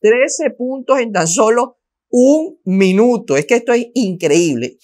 13 puntos en tan solo un minuto. Es que esto es increíble.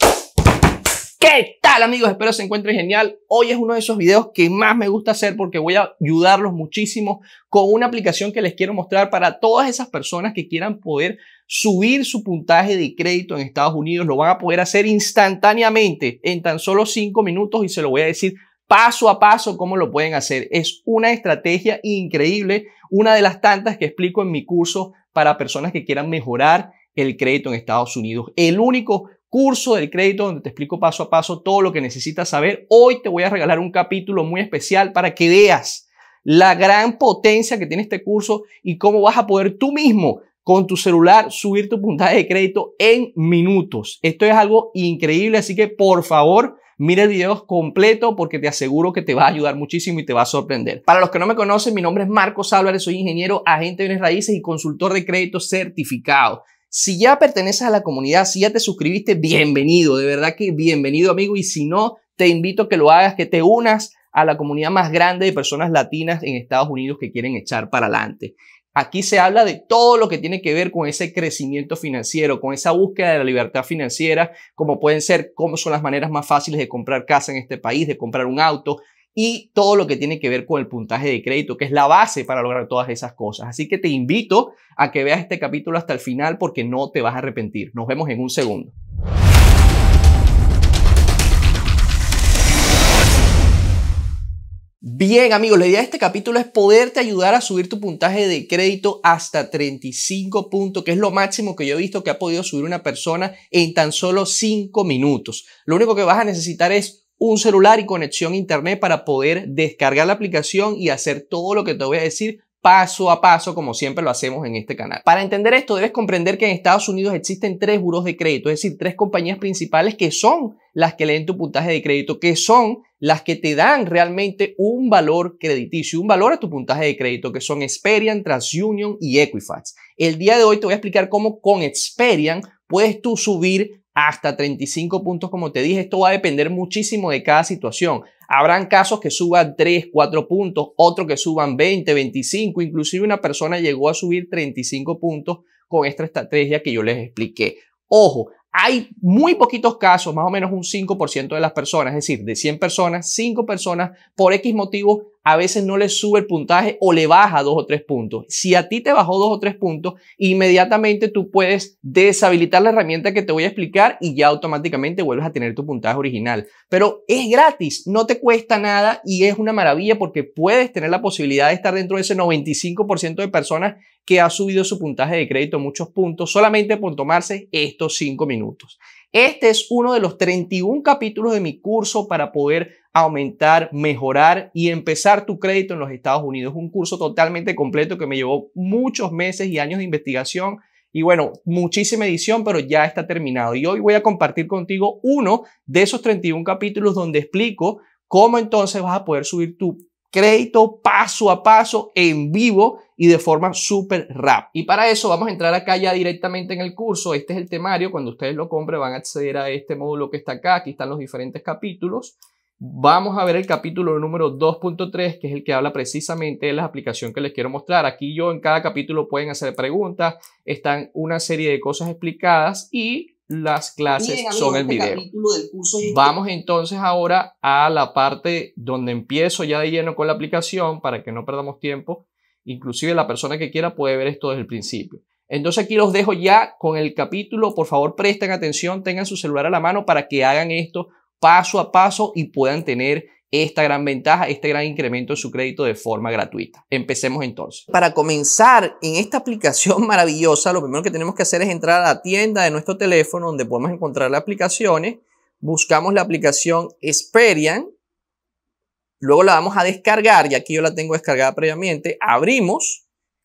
¿Qué tal amigos? Espero se encuentren genial. Hoy es uno de esos videos que más me gusta hacer porque voy a ayudarlos muchísimo con una aplicación que les quiero mostrar para todas esas personas que quieran poder subir su puntaje de crédito en Estados Unidos. Lo van a poder hacer instantáneamente en tan solo 5 minutos y se lo voy a decir paso a paso cómo lo pueden hacer. Es una estrategia increíble, una de las tantas que explico en mi curso para personas que quieran mejorar el crédito en Estados Unidos. El único curso del crédito donde te explico paso a paso todo lo que necesitas saber. Hoy te voy a regalar un capítulo muy especial para que veas la gran potencia que tiene este curso y cómo vas a poder tú mismo con tu celular subir tu puntada de crédito en minutos. Esto es algo increíble, así que por favor Mira el video completo porque te aseguro que te va a ayudar muchísimo y te va a sorprender. Para los que no me conocen, mi nombre es Marcos Álvarez, soy ingeniero, agente de bienes raíces y consultor de crédito certificado. Si ya perteneces a la comunidad, si ya te suscribiste, bienvenido, de verdad que bienvenido amigo y si no, te invito a que lo hagas, que te unas a la comunidad más grande de personas latinas en Estados Unidos que quieren echar para adelante. Aquí se habla de todo lo que tiene que ver con ese crecimiento financiero, con esa búsqueda de la libertad financiera, como pueden ser cómo son las maneras más fáciles de comprar casa en este país, de comprar un auto y todo lo que tiene que ver con el puntaje de crédito, que es la base para lograr todas esas cosas. Así que te invito a que veas este capítulo hasta el final porque no te vas a arrepentir. Nos vemos en un segundo. Bien amigos, la idea de este capítulo es poderte ayudar a subir tu puntaje de crédito hasta 35 puntos, que es lo máximo que yo he visto que ha podido subir una persona en tan solo 5 minutos. Lo único que vas a necesitar es un celular y conexión a internet para poder descargar la aplicación y hacer todo lo que te voy a decir paso a paso, como siempre lo hacemos en este canal. Para entender esto, debes comprender que en Estados Unidos existen tres buros de crédito, es decir, tres compañías principales que son las que leen tu puntaje de crédito, que son las que te dan realmente un valor crediticio, un valor a tu puntaje de crédito, que son Experian, TransUnion y Equifax. El día de hoy te voy a explicar cómo con Experian puedes tú subir hasta 35 puntos, como te dije. Esto va a depender muchísimo de cada situación. Habrán casos que suban 3, 4 puntos, otros que suban 20, 25. Inclusive una persona llegó a subir 35 puntos con esta estrategia que yo les expliqué. Ojo, hay muy poquitos casos, más o menos un 5% de las personas, es decir, de 100 personas, 5 personas por X motivo a veces no le sube el puntaje o le baja dos o tres puntos. Si a ti te bajó dos o tres puntos, inmediatamente tú puedes deshabilitar la herramienta que te voy a explicar y ya automáticamente vuelves a tener tu puntaje original. Pero es gratis, no te cuesta nada y es una maravilla porque puedes tener la posibilidad de estar dentro de ese 95% de personas que ha subido su puntaje de crédito muchos puntos solamente por tomarse estos cinco minutos. Este es uno de los 31 capítulos de mi curso para poder aumentar, mejorar y empezar tu crédito en los Estados Unidos. Un curso totalmente completo que me llevó muchos meses y años de investigación y bueno, muchísima edición, pero ya está terminado. Y hoy voy a compartir contigo uno de esos 31 capítulos donde explico cómo entonces vas a poder subir tu crédito paso a paso en vivo y de forma súper rap Y para eso vamos a entrar acá ya directamente en el curso. Este es el temario. Cuando ustedes lo compren van a acceder a este módulo que está acá. Aquí están los diferentes capítulos. Vamos a ver el capítulo número 2.3, que es el que habla precisamente de la aplicación que les quiero mostrar. Aquí yo en cada capítulo pueden hacer preguntas, están una serie de cosas explicadas y las clases son el este video. Este. Vamos entonces ahora a la parte donde empiezo ya de lleno con la aplicación para que no perdamos tiempo. Inclusive la persona que quiera puede ver esto desde el principio. Entonces aquí los dejo ya con el capítulo. Por favor, presten atención, tengan su celular a la mano para que hagan esto paso a paso y puedan tener esta gran ventaja, este gran incremento en su crédito de forma gratuita. Empecemos entonces. Para comenzar en esta aplicación maravillosa, lo primero que tenemos que hacer es entrar a la tienda de nuestro teléfono donde podemos encontrar las aplicaciones. Buscamos la aplicación Experian. Luego la vamos a descargar y aquí yo la tengo descargada previamente. Abrimos.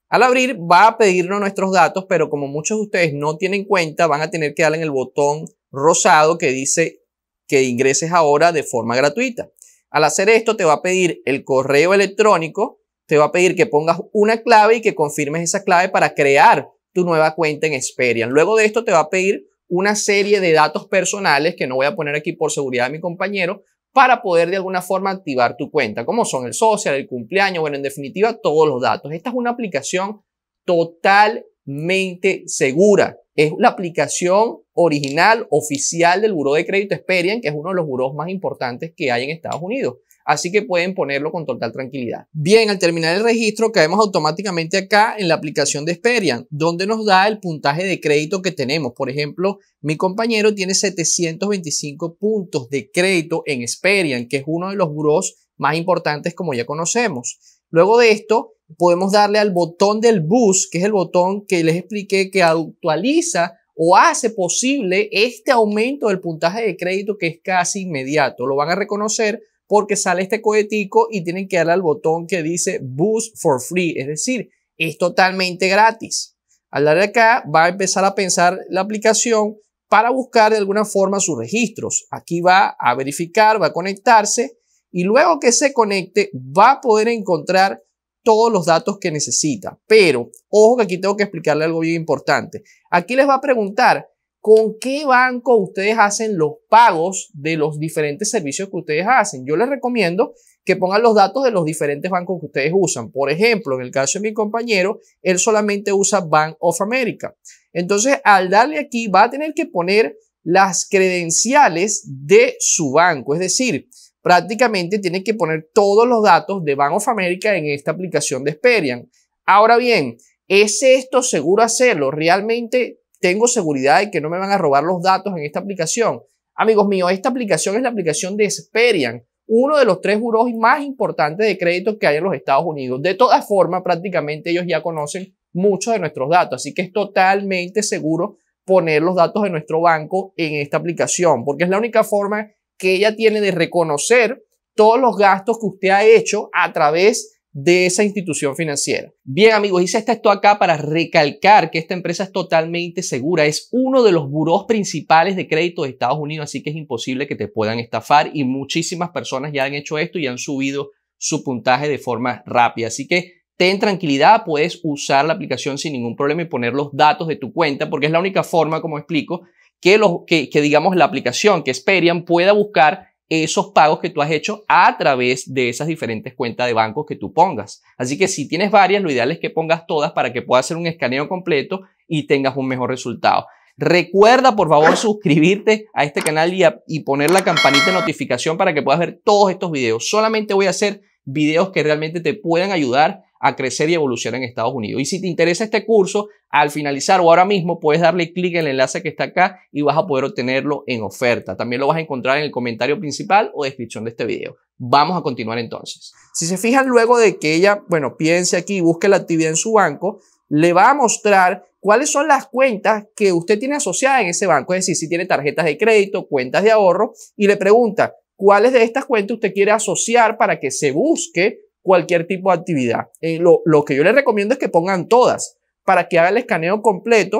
Al abrir va a pedirnos nuestros datos, pero como muchos de ustedes no tienen cuenta, van a tener que darle en el botón rosado que dice que ingreses ahora de forma gratuita. Al hacer esto te va a pedir el correo electrónico, te va a pedir que pongas una clave y que confirmes esa clave para crear tu nueva cuenta en Experian. Luego de esto te va a pedir una serie de datos personales que no voy a poner aquí por seguridad de mi compañero para poder de alguna forma activar tu cuenta, como son el social, el cumpleaños, bueno, en definitiva todos los datos. Esta es una aplicación totalmente segura. Es la aplicación original, oficial del Buró de Crédito Experian, que es uno de los buros más importantes que hay en Estados Unidos. Así que pueden ponerlo con total tranquilidad. Bien, al terminar el registro caemos automáticamente acá en la aplicación de Experian, donde nos da el puntaje de crédito que tenemos. Por ejemplo, mi compañero tiene 725 puntos de crédito en Experian, que es uno de los buros más importantes como ya conocemos. Luego de esto, podemos darle al botón del bus, que es el botón que les expliqué que actualiza o hace posible este aumento del puntaje de crédito que es casi inmediato. Lo van a reconocer porque sale este cohetico y tienen que darle al botón que dice Boost for Free, es decir, es totalmente gratis. Al darle acá va a empezar a pensar la aplicación para buscar de alguna forma sus registros. Aquí va a verificar, va a conectarse y luego que se conecte va a poder encontrar todos los datos que necesita. Pero, ojo que aquí tengo que explicarle algo bien importante. Aquí les va a preguntar con qué banco ustedes hacen los pagos de los diferentes servicios que ustedes hacen. Yo les recomiendo que pongan los datos de los diferentes bancos que ustedes usan. Por ejemplo, en el caso de mi compañero, él solamente usa Bank of America. Entonces, al darle aquí, va a tener que poner las credenciales de su banco. Es decir, prácticamente tiene que poner todos los datos de Bank of America en esta aplicación de Experian. Ahora bien, ¿es esto seguro hacerlo? ¿Realmente tengo seguridad de que no me van a robar los datos en esta aplicación? Amigos míos, esta aplicación es la aplicación de Experian, uno de los tres buros más importantes de crédito que hay en los Estados Unidos. De todas formas, prácticamente ellos ya conocen muchos de nuestros datos, así que es totalmente seguro poner los datos de nuestro banco en esta aplicación, porque es la única forma que ella tiene de reconocer todos los gastos que usted ha hecho a través de esa institución financiera. Bien amigos, hice esto acá para recalcar que esta empresa es totalmente segura. Es uno de los buros principales de crédito de Estados Unidos, así que es imposible que te puedan estafar y muchísimas personas ya han hecho esto y han subido su puntaje de forma rápida. Así que ten tranquilidad, puedes usar la aplicación sin ningún problema y poner los datos de tu cuenta porque es la única forma, como explico, que, los, que, que digamos la aplicación, que Experian pueda buscar esos pagos que tú has hecho a través de esas diferentes cuentas de bancos que tú pongas. Así que si tienes varias, lo ideal es que pongas todas para que puedas hacer un escaneo completo y tengas un mejor resultado. Recuerda, por favor, suscribirte a este canal y, y poner la campanita de notificación para que puedas ver todos estos videos. Solamente voy a hacer videos que realmente te puedan ayudar a crecer y evolucionar en Estados Unidos. Y si te interesa este curso, al finalizar o ahora mismo puedes darle clic en el enlace que está acá y vas a poder obtenerlo en oferta. También lo vas a encontrar en el comentario principal o descripción de este video. Vamos a continuar entonces. Si se fijan luego de que ella, bueno, piense aquí y busque la actividad en su banco, le va a mostrar cuáles son las cuentas que usted tiene asociadas en ese banco. Es decir, si tiene tarjetas de crédito, cuentas de ahorro y le pregunta, ¿cuáles de estas cuentas usted quiere asociar para que se busque cualquier tipo de actividad. Eh, lo, que yo le recomiendo es que pongan todas para que haga el escaneo completo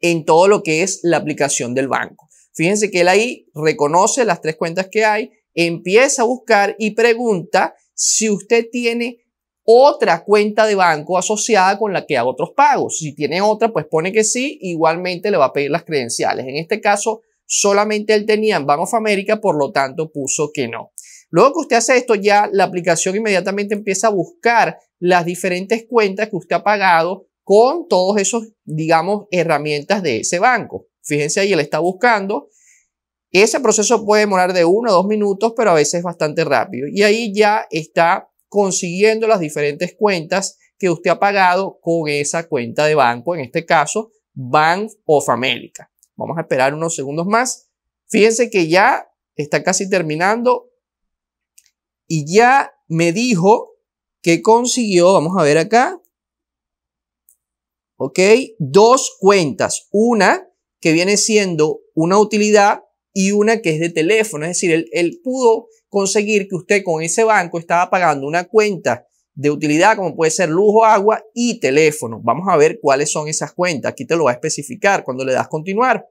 en todo lo que es la aplicación del banco. Fíjense que él ahí reconoce las tres cuentas que hay, empieza a buscar y pregunta si usted tiene otra cuenta de banco asociada con la que haga otros pagos. Si tiene otra, pues pone que sí, igualmente le va a pedir las credenciales. En este caso, solamente él tenía en Bank of America, por lo tanto puso que no. Luego que usted hace esto, ya la aplicación inmediatamente empieza a buscar las diferentes cuentas que usted ha pagado con todos esos, digamos, herramientas de ese banco. Fíjense ahí, él está buscando. Ese proceso puede demorar de uno a dos minutos, pero a veces es bastante rápido. Y ahí ya está consiguiendo las diferentes cuentas que usted ha pagado con esa cuenta de banco, en este caso, Bank of America. Vamos a esperar unos segundos más. Fíjense que ya está casi terminando y ya me dijo que consiguió, vamos a ver acá, ¿ok? Dos cuentas, una que viene siendo una utilidad y una que es de teléfono. Es decir, él, pudo conseguir que usted con ese banco estaba pagando una cuenta de utilidad como puede ser lujo, agua y teléfono. Vamos a ver cuáles son esas cuentas. Aquí te lo va a especificar cuando le das continuar.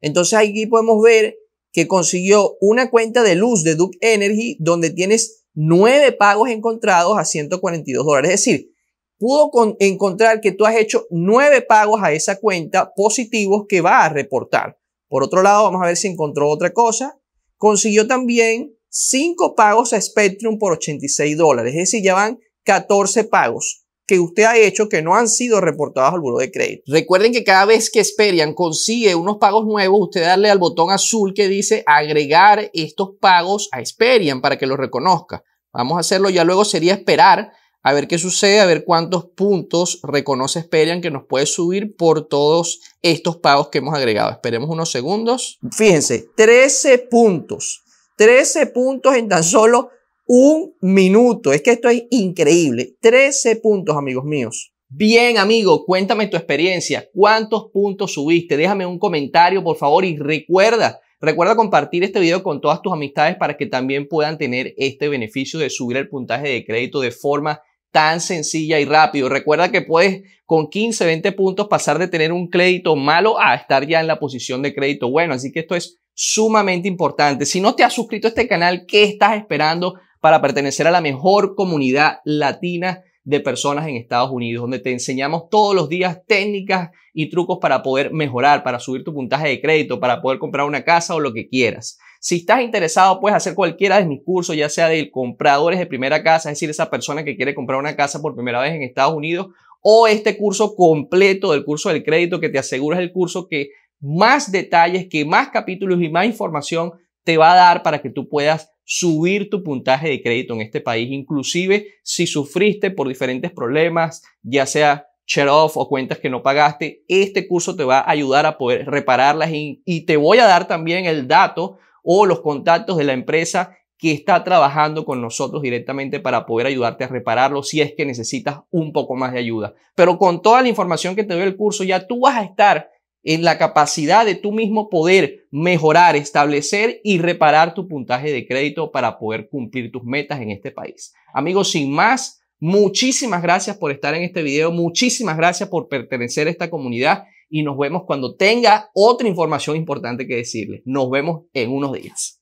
Entonces aquí podemos ver que consiguió una cuenta de luz de Duke Energy donde tienes nueve pagos encontrados a 142 dólares. Es decir, pudo encontrar que tú has hecho nueve pagos a esa cuenta positivos que va a reportar. Por otro lado, vamos a ver si encontró otra cosa. Consiguió también cinco pagos a Spectrum por 86 dólares. Es decir, ya van 14 pagos que usted ha hecho que no han sido reportados al buro de crédito. Recuerden que cada vez que Esperian consigue unos pagos nuevos, usted darle al botón azul que dice agregar estos pagos a Esperian para que los reconozca. Vamos a hacerlo ya luego sería esperar a ver qué sucede, a ver cuántos puntos reconoce Esperian que nos puede subir por todos estos pagos que hemos agregado. Esperemos unos segundos. Fíjense, 13 puntos. 13 puntos en tan solo un minuto. Es que esto es increíble. 13 puntos, amigos míos. Bien, amigo, cuéntame tu experiencia. ¿Cuántos puntos subiste? Déjame un comentario, por favor, y recuerda, recuerda compartir este video con todas tus amistades para que también puedan tener este beneficio de subir el puntaje de crédito de forma tan sencilla y rápido. Recuerda que puedes con 15, 20 puntos pasar de tener un crédito malo a estar ya en la posición de crédito bueno. Así que esto es sumamente importante. Si no te has suscrito a este canal, ¿qué estás esperando? para pertenecer a la mejor comunidad latina de personas en Estados Unidos, donde te enseñamos todos los días técnicas y trucos para poder mejorar, para subir tu puntaje de crédito, para poder comprar una casa o lo que quieras. Si estás interesado, puedes hacer cualquiera de mis cursos, ya sea de compradores de primera casa, es decir, esa persona que quiere comprar una casa por primera vez en Estados Unidos, o este curso completo del curso del crédito que te asegura el curso que más detalles, que más capítulos y más información te va a dar para que tú puedas subir tu puntaje de crédito en este país, inclusive si sufriste por diferentes problemas, ya sea share-off o cuentas que no pagaste, este curso te va a ayudar a poder repararlas y, te voy a dar también el dato o los contactos de la empresa que está trabajando con nosotros directamente para poder ayudarte a repararlo si es que necesitas un poco más de ayuda. Pero con toda la información que te doy el curso, ya tú vas a estar en la capacidad de tú mismo poder mejorar, establecer y reparar tu puntaje de crédito para poder cumplir tus metas en este país. Amigos, sin más, muchísimas gracias por estar en este video, muchísimas gracias por pertenecer a esta comunidad y nos vemos cuando tenga otra información importante que decirle Nos vemos en unos días.